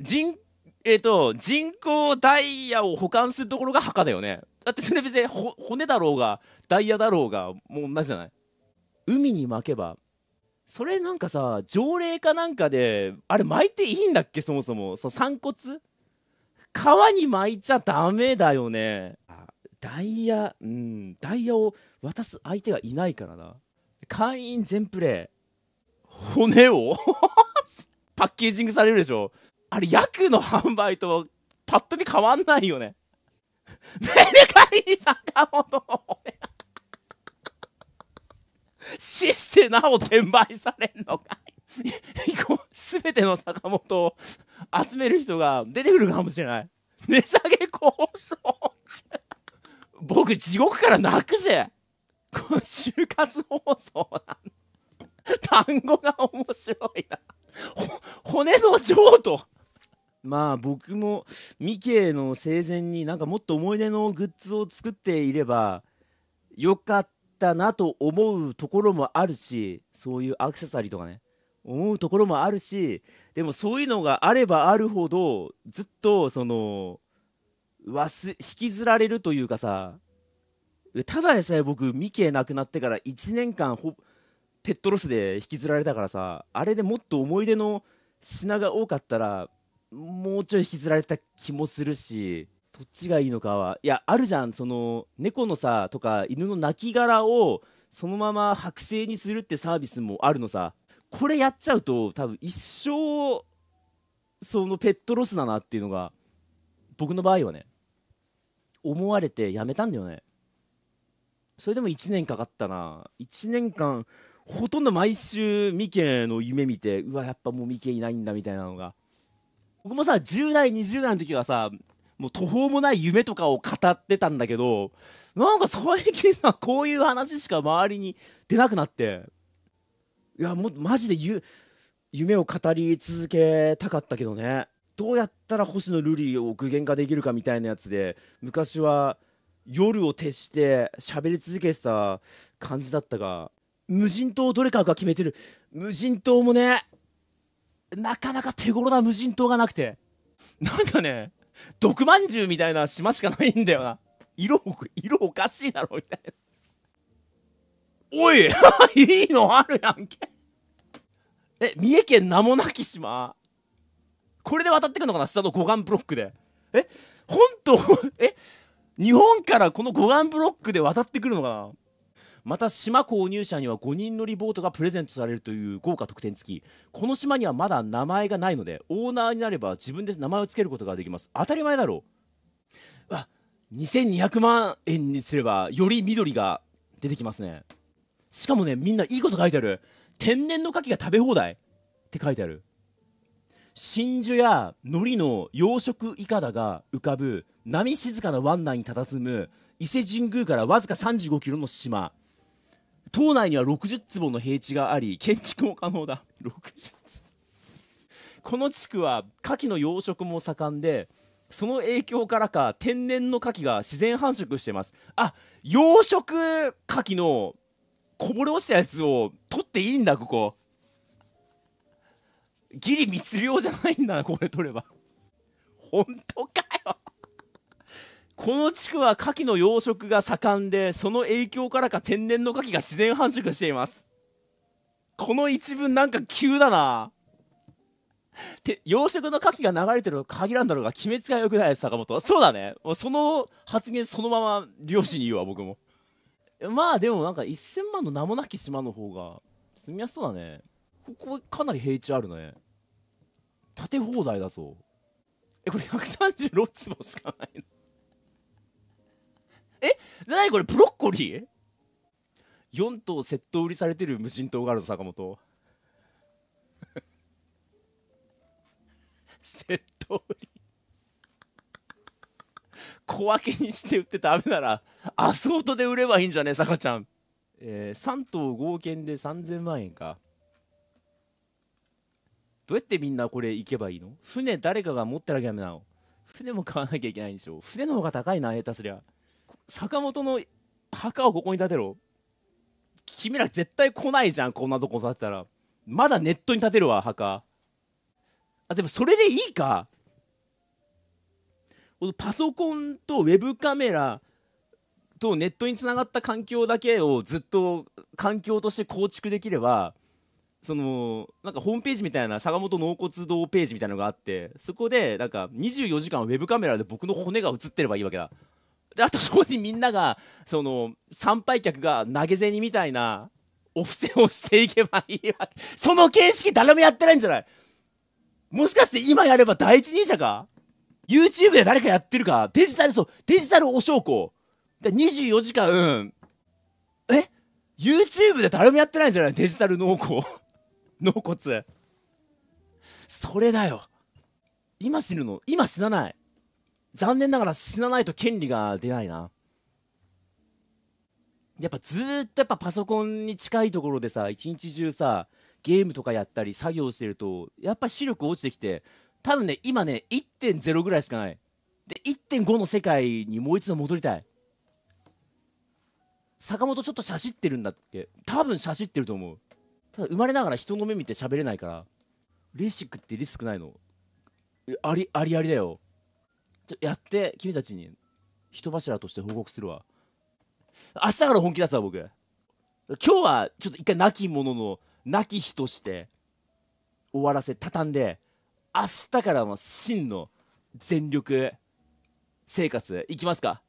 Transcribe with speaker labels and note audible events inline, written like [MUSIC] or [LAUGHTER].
Speaker 1: 人、えっ、ー、と、人工ダイヤを保管するところが墓だよね。だってそれ別に骨だろうが、ダイヤだろうが、もう同じじゃない海に巻けば、それなんかさ、条例かなんかで、あれ巻いていいんだっけそもそも。そ散骨川に巻いちゃダメだよね。ダイヤ、うん、ダイヤを渡す相手がいないからな。会員全プレイ。骨を [LAUGHS] パッケージングされるでしょあれ、ヤクの販売とパッと見変わんないよね。[LAUGHS] メルカリに坂本の俺が死してなお転売されんのかいすべての坂本を集める人が出てくるかもしれない。値下げ交渉中僕、地獄から泣くぜ。この就活放送なん単語が面白いな。骨の譲渡。まあ僕もミケの生前になんかもっと思い出のグッズを作っていればよかったなと思うところもあるしそういうアクセサリーとかね思うところもあるしでもそういうのがあればあるほどずっとその忘引きずられるというかさただでさえ僕ミケ亡くなってから1年間ほペットロスで引きずられたからさあれでもっと思い出の品が多かったらもうちょい引きずられた気もするしどっちがいいのかはいやあるじゃんその猫のさとか犬の亡骸をそのまま剥製にするってサービスもあるのさこれやっちゃうと多分一生そのペットロスだなっていうのが僕の場合はね思われてやめたんだよねそれでも1年かかったな1年間ほとんど毎週ミケの夢見てうわやっぱもうミケいないんだみたいなのが僕もさ、10代、20代の時はさ、もう途方もない夢とかを語ってたんだけど、なんか最近さ、こういう話しか周りに出なくなって。いや、もうマジでゆ、夢を語り続けたかったけどね。どうやったら星野瑠璃を具現化できるかみたいなやつで、昔は夜を徹して喋り続けてた感じだったが、無人島どれかが決めてる。無人島もね、なかなか手頃な無人島がなくて。なんかね、毒まんじゅうみたいな島しかないんだよな。色、色おかしいだろ、みたいな。おい [LAUGHS] いいのあるやんけえ、三重県名もなき島これで渡ってくのかな下の護岸ブロックで。え本当 [LAUGHS] え日本からこの護岸ブロックで渡ってくるのかなまた島購入者には5人乗りボートがプレゼントされるという豪華特典付きこの島にはまだ名前がないのでオーナーになれば自分で名前を付けることができます当たり前だろうわ2200万円にすればより緑が出てきますねしかもねみんないいこと書いてある天然の牡蠣が食べ放題って書いてある真珠や海苔の養殖いかだが浮かぶ波静かな湾内に佇む伊勢神宮からわずか3 5キロの島島内には60坪の平地があり、建築も可能だ。60この地区は牡蠣の養殖も盛んで、その影響からか天然の牡蠣が自然繁殖してます。あ、養殖牡蠣のこぼれ落ちたやつを取っていいんだ、ここ。ギリ密漁じゃないんだな、これ取れば。本当かこの地区は牡蠣の養殖が盛んで、その影響からか天然の牡蠣が自然繁殖しています。この一文なんか急だなて、養殖の牡蠣が流れてるの限らんだろうが、鬼滅が良くないです、坂本。そうだね。もうその発言そのまま漁師に言うわ、僕も。まあでもなんか1000万の名もなき島の方が住みやすそうだね。ここかなり平地あるね。建て放題だぞ。え、これ136坪しかないの何これブロッコリー ?4 頭窃盗売りされてる無人島があるぞ坂本 [LAUGHS] 窃盗売り小分けにして売ってダメならアソートで売ればいいんじゃねえ坂ちゃんえー、3頭合計で3000万円かどうやってみんなこれ行けばいいの船誰かが持ってなきゃダメなの船も買わなきゃいけないんでしょ船の方が高いな下手すりゃ坂本の墓をここに建てろ君ら絶対来ないじゃんこんなとこ建てたらまだネットに建てるわ墓あでもそれでいいかパソコンとウェブカメラとネットにつながった環境だけをずっと環境として構築できればそのなんかホームページみたいな坂本納骨堂ページみたいなのがあってそこでなんか24時間ウェブカメラで僕の骨が映ってればいいわけだであと [LAUGHS] そこにみんながその参拝客が投げ銭みたいなお布施をしていけばいいわけその形式誰もやってないんじゃないもしかして今やれば第一人者か ?YouTube で誰かやってるかデジタルそうデジタルお証拠24時間、うん、え YouTube で誰もやってないんじゃないデジタル濃厚濃骨それだよ今死ぬの今死なない残念ながら死なないと権利が出ないな。やっぱずーっとやっぱパソコンに近いところでさ、一日中さ、ゲームとかやったり作業してると、やっぱ視力落ちてきて、多分ね、今ね、1.0ぐらいしかない。で、1.5の世界にもう一度戻りたい。坂本ちょっとしゃしってるんだって。多分しゃしってると思う。ただ生まれながら人の目見て喋れないから、レーシックってリスクないのあり、ありありだよ。ちょやって君たちに人柱として報告するわ明日から本気出すわ僕今日はちょっと一回亡き者の亡き日として終わらせ畳んで明日からの真の全力生活いきますか